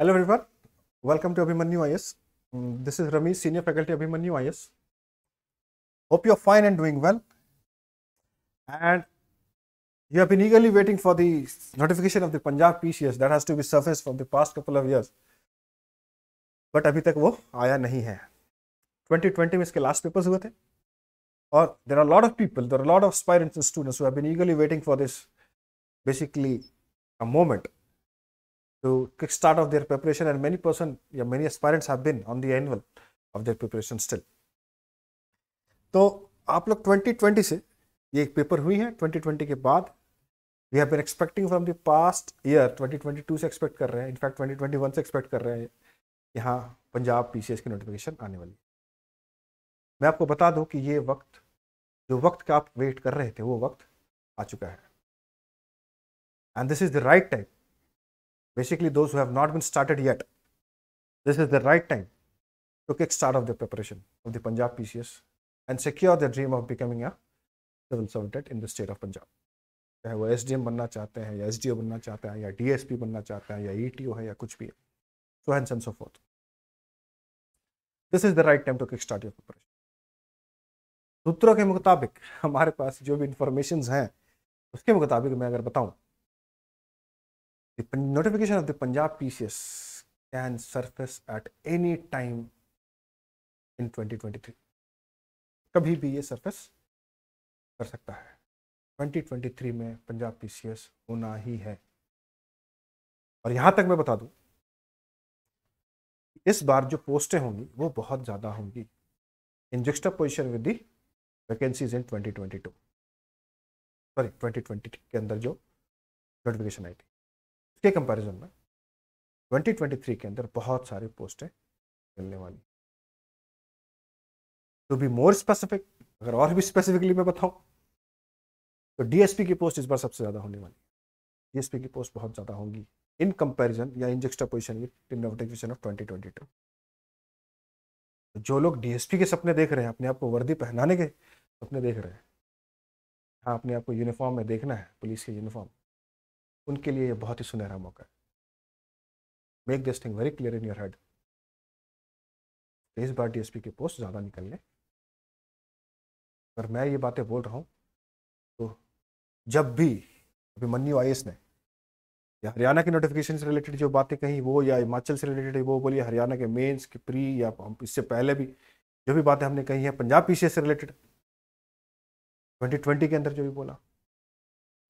Hello everyone, welcome to Abhimanyu IS. Mm, this is Ramesh, Senior Faculty Abhimanyu IS. Hope you're fine and doing well. And you have been eagerly waiting for the notification of the Punjab PCS that has to be surfaced from the past couple of years. But अभी तक वो आया नहीं है 2020 में इसके last papers हुए there are a lot of people, there are a lot of aspirants and students who have been eagerly waiting for this, basically, a moment. to start of their preparation and many person yeah, many aspirants have been on the annual of their preparation still तो आप लोग 2020 से ये एक paper हुई है 2020 के बाद we have been expecting from the past year 2022 से एक्सपेक्ट कर रहे हैं इनफैक्ट 2021 से एक्सपेक्ट कर रहे हैं यहाँ पंजाब पीसीएस की नोटिफिकेशन आने वाली मैं आपको बता दूं कि ये वक्त जो वक्त का आप वेट कर रहे थे वो वक्त आ चुका है and this is the right time Basically, those who have not been started yet, this is the right time to kick start of the preparation of the Punjab PCS and secure their dream of becoming a civil servant in the state of Punjab. चाहे वो S बनना चाहते हैं या S बनना चाहते हैं या डी बनना चाहते हैं या ई है या कुछ भी है so hand and so forth this is the right time to kick start your preparation सूत्रों के मुताबिक हमारे पास जो भी इंफॉर्मेशन हैं उसके मुताबिक मैं अगर बताऊं The notification of the Punjab pcs can surface at any time in 2023. kabhi bhi ye surface kar sakta hai 2023 mein punjab pcs hona hi hai aur yahan tak main bata दूं इस बार जो पोस्टें होंगी वो बहुत ज़्यादा होंगी in juxtaposition with the vacancies in 2022 sorry 2020 के अंदर जो नोटिफिकेशन आई थी के कंपैरिजन में 2023 के अंदर बहुत सारी पोस्टें मिलने वाली टू बी मोर स्पेसिफिक अगर और भी स्पेसिफिकली मैं बताऊं तो डीएसपी की पोस्ट इस बार सबसे ज़्यादा होने वाली डीएसपी की पोस्ट बहुत ज़्यादा होंगी इन कंपैरिजन या in juxtaposition with notification of to जो लोग डीएसपी के सपने देख रहे हैं अपने आप को वर्दी पहनाने के सपने देख रहे हैं हाँ अपने आप को यूनिफॉर्म में देखना है पुलिस के यूनिफॉर्म उनके लिए यह बहुत ही सुनहरा मौका है make this thing very clear in your head इस बार डीएसपी के पोस्ट ज़्यादा निकलने अगर मैं ये बातें बोल रहा हूँ तो जब भी अभी मन्यू आई ने या हरियाणा के नोटिफिकेशन से रिलेटेड जो बातें कही वो या हिमाचल से रिलेटेड वो बोली हरियाणा के मेंस के प्री या इससे पहले भी जो भी बातें हमने कही हैं पंजाब पीसीए से रिलेटेड 2020 के अंदर जो भी बोला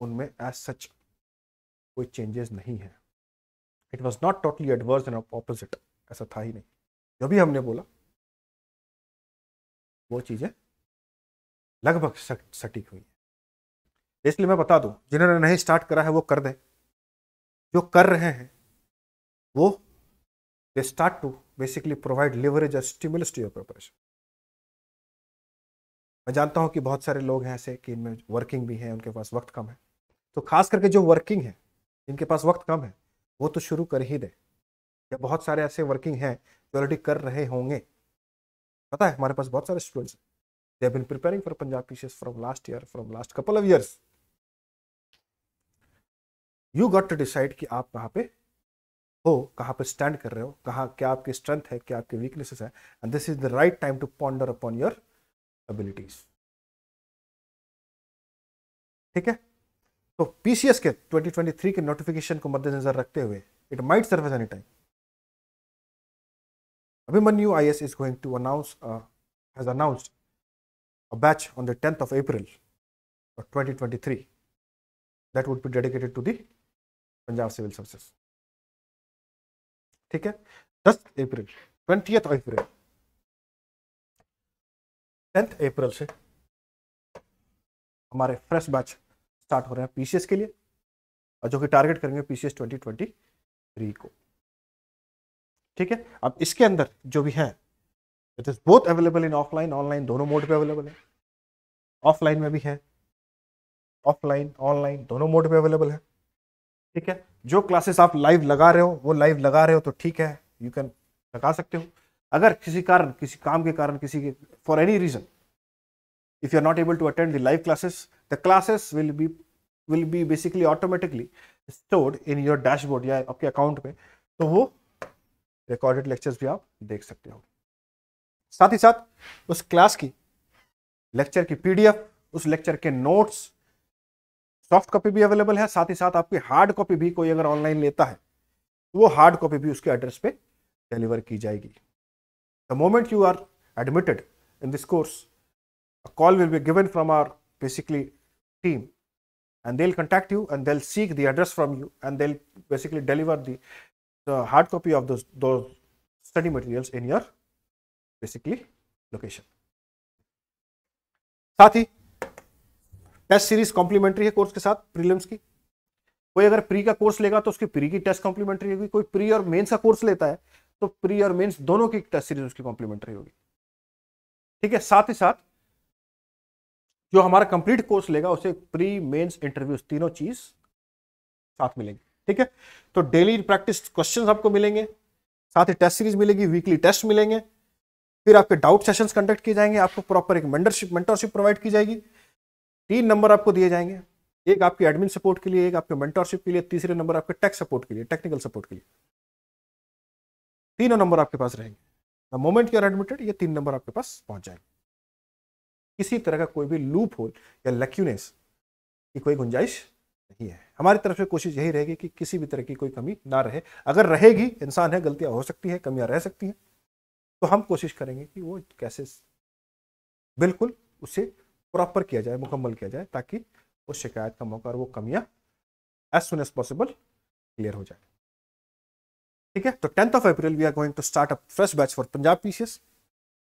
उनमें एज सच कोई चेंजेस नहीं है it was not totally adverse and opposite ऐसा था ही नहीं जो भी हमने बोला वो चीज़ें लगभग सटीक हुई हैं इसलिए मैं बता दूं जिन्होंने नहीं स्टार्ट करा है वो कर दें जो कर रहे हैं वो they start to basically provide leverage और स्टिमुलस टू योर प्रिपरेशन मैं जानता हूं कि बहुत सारे लोग हैं ऐसे कि इनमें वर्किंग भी है उनके पास वक्त कम है तो खास करके जो वर्किंग है जिनके पास वक्त कम है वो तो शुरू कर ही दें या बहुत सारे ऐसे वर्किंग हैं जो ऑलरेडी कर रहे होंगे पता है हमारे पास बहुत सारे students they been preparing for Punjab from last year from last couple of years you got to decide कि आप कहाँ पे हो कहाँ पे स्टैंड कर रहे हो कहाँ क्या आपकी स्ट्रेंथ है क्या आपकी वीकनेसेस है and this is the right time to ponder upon your abilities ठीक है तो पीसीएस के 2023 के नोटिफिकेशन को मद्देनजर रखते हुए it might service any time Abhimanyu I S is going to announce has announced a batch on the tenth of April twenty twenty three that would be dedicated to the Punjab civil service ठीक है दस अप्रैल twentieth अप्रैल tenth April से हमारे fresh batch start हो रहे हैं PCS के लिए और जो कि टारगेट करेंगे पीसीएस 2023 को ठीक है अब इसके अंदर जो भी है it is both available in offline online दोनों मोड पे अवेलेबल है ऑफलाइन में भी है ऑफलाइन ऑनलाइन दोनों मोड पे अवेलेबल है ठीक है जो क्लासेस आप लाइव लगा रहे हो वो लाइव लगा रहे हो तो ठीक है यू कैन लगा सकते हो अगर किसी कारण किसी काम के कारण किसी के for any reason if you are not able to attend the live classes the classes will be will be basically automatically stored in your dashboard या आपके account पे तो वो recorded lectures भी आप देख सकते हो साथ ही साथ उस class की lecture की PDF उस lecture के notes सॉफ्ट कॉपी भी अवेलेबल है साथ ही साथ आपकी हार्ड कॉपी भी कोई अगर ऑनलाइन लेता है तो वो हार्ड कॉपी भी उसके एड्रेस पे डिलीवर की जाएगी the moment you are admitted in this course a call will be given from our basically team and they'll contact you and they'll seek the address from you and they'll basically deliver the, the hard copy of those, those study materials in your basically location. sath hi test series complimentary hai course ke sath prelims ki कोई अगर pre का course लेगा तो उसकी pre की test complementary होगी कोई pre और मेंस का कोर्स लेता है तो प्री और मेंस दोनों की टेस्ट सीरीज उसकी कॉम्प्लीमेंट्री होगी ठीक है साथ ही साथ जो हमारा कंप्लीट कोर्स लेगा उसे प्री मेंस इंटरव्यूज तीनों चीज साथ मिलेंगे ठीक है तो डेली प्रैक्टिस क्वेश्चंस आपको मिलेंगे साथ ही टेस्ट सीरीज मिलेगी वीकली टेस्ट मिलेंगे फिर आपके डाउट सेशंस कंडक्ट किए जाएंगे आपको प्रॉपर एक मेंटरशिप मेंटरशिप प्रोवाइड की जाएगी तीन नंबर आपको दिए जाएंगे एक आपके एडमिन सपोर्ट के लिए एक आपके मेंटरशिप के लिए तीसरे नंबर आपके टेक सपोर्ट के लिए टेक्निकल सपोर्ट के लिए तीनों नंबर आपके पास रहेंगे the moment you are admitted ये तीन नंबर आपके पास पहुंच जाएंगे किसी तरह का कोई भी लूप होल या लक्यूनेस की कोई गुंजाइश नहीं है हमारी तरफ से कोशिश यही रहेगी कि, कि किसी भी तरह की कोई कमी ना रहे अगर रहेगी इंसान है गलतियाँ हो सकती हैं कमियाँ रह सकती हैं तो हम कोशिश करेंगे कि वो कैसे बिल्कुल उसे प्रॉपर किया जाए मुकम्मल किया जाए ताकि उस शिकायत का मौका और वो कमियाँ as soon as possible clear हो जाए ठीक है तो tenth of April we are going to start a fresh batch for Punjab PCS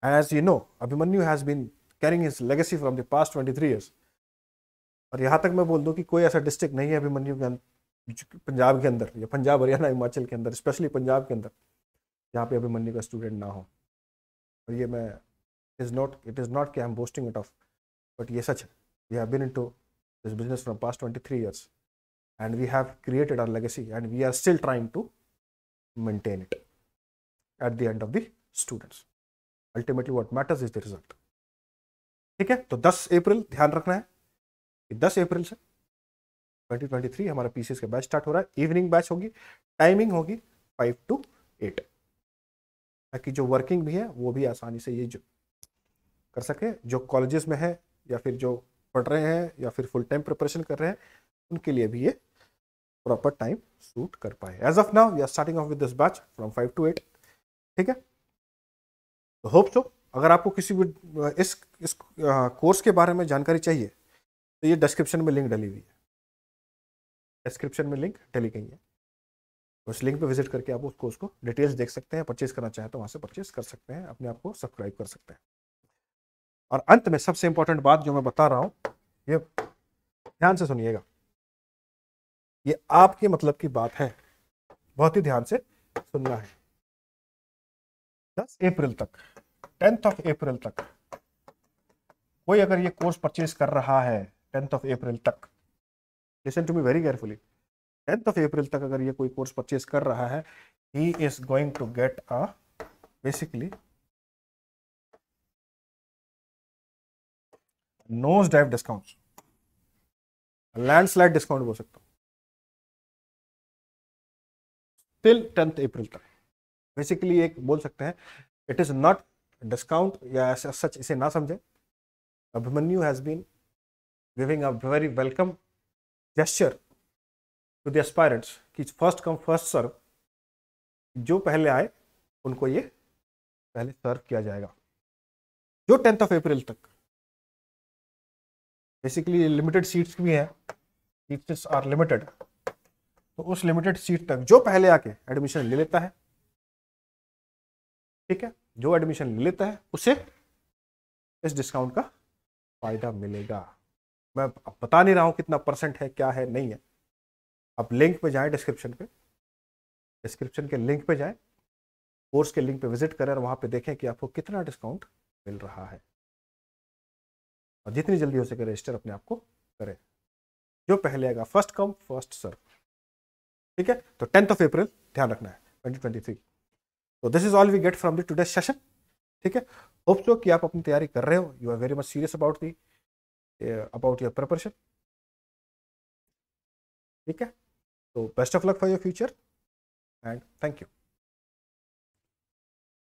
as you know Abhimanyu has been carrying its legacy from the past twenty three years और यहाँ तक मैं बोल दूँ कि कोई ऐसा डिस्ट्रिक्ट नहीं है अभी के पंजाब के अंदर या पंजाब हरियाणा हिमाचल के अंदर स्पेशली पंजाब के अंदर जहाँ पे अभिमन्यु का स्टूडेंट ना हो और ये मैं is not it is not के I am boasting it off but ये सच है we have been in to this business from past twenty three years and we have created our legacy and we are still trying to maintain it at the end of the students ultimately what matters is the result ठीक है तो 10 अप्रैल ध्यान रखना है कि 10 अप्रैल से 2023 हमारा PCS का बैच स्टार्ट हो रहा है इवनिंग बैच होगी टाइमिंग होगी फाइव टू एट ताकि जो वर्किंग भी है वो भी आसानी से ये जो कर सके जो कॉलेजेस में है या फिर जो पढ़ रहे हैं या फिर फुल टाइम प्रिपरेशन कर रहे हैं उनके लिए भी ये प्रॉपर टाइम सूट कर पाए as of now we are starting off with this batch from five to eight ठीक है होप सो तो अगर आपको किसी भी इस इस कोर्स के बारे में जानकारी चाहिए तो ये डिस्क्रिप्शन में लिंक डली हुई है डिस्क्रिप्शन में लिंक डली गई है उस लिंक पे विजिट करके आप उस कोर्स को डिटेल्स देख सकते हैं परचेज करना चाहें तो वहाँ से परचेज कर सकते हैं अपने आप को सब्सक्राइब कर सकते हैं और अंत में सबसे इंपॉर्टेंट बात जो मैं बता रहा हूँ ये ध्यान से सुनिएगा ये आपके मतलब की बात है बहुत ही ध्यान से सुनना है दस अप्रैल तक टेंथ ऑफ अप्रैल तक कोई अगर ये कोर्स परचेज कर रहा है टेंथ ऑफ अप्रैल तक listen to me very carefully tenth of April तक अगर ये कोई कोर्स परचेज कर रहा है he is going to get a basically nose dive discount landslide discount बोल सकता हूं टिल टेंथ अप्रैल तक बेसिकली एक बोल सकते हैं इट इज नॉट डिस्काउंट या सच इसे ना समझें Abhimanyu has been giving a very welcome gesture to the aspirants कि फर्स्ट कम फर्स्ट सर्व जो पहले आए उनको ये पहले सर्व किया जाएगा जो टेंथ ऑफ अप्रैल तक बेसिकली लिमिटेड सीट्स भी हैं सीट्स आर लिमिटेड तो उस लिमिटेड सीट तक जो पहले आके एडमिशन ले लेता है ठीक है जो एडमिशन ले लेता है उसे इस डिस्काउंट का फायदा मिलेगा मैं बता नहीं रहा हूँ कितना परसेंट है क्या है नहीं है आप लिंक पे जाएं डिस्क्रिप्शन पे डिस्क्रिप्शन के लिंक पे जाएं कोर्स के लिंक पे विजिट करें और वहाँ पे देखें कि आपको कितना डिस्काउंट मिल रहा है और जितनी जल्दी हो सके रजिस्टर अपने आप को करें जो पहले आएगा फर्स्ट कम फर्स्ट सर्व ठीक है तो टेंथ ऑफ अप्रैल ध्यान रखना है ट्वेंटी ट्वेंटी थ्री तो this is all we get from the today session ठीक है होप सो कि आप अपनी तैयारी कर रहे हो you are very much serious about the about your preparation ठीक है तो best of luck for your future and thank you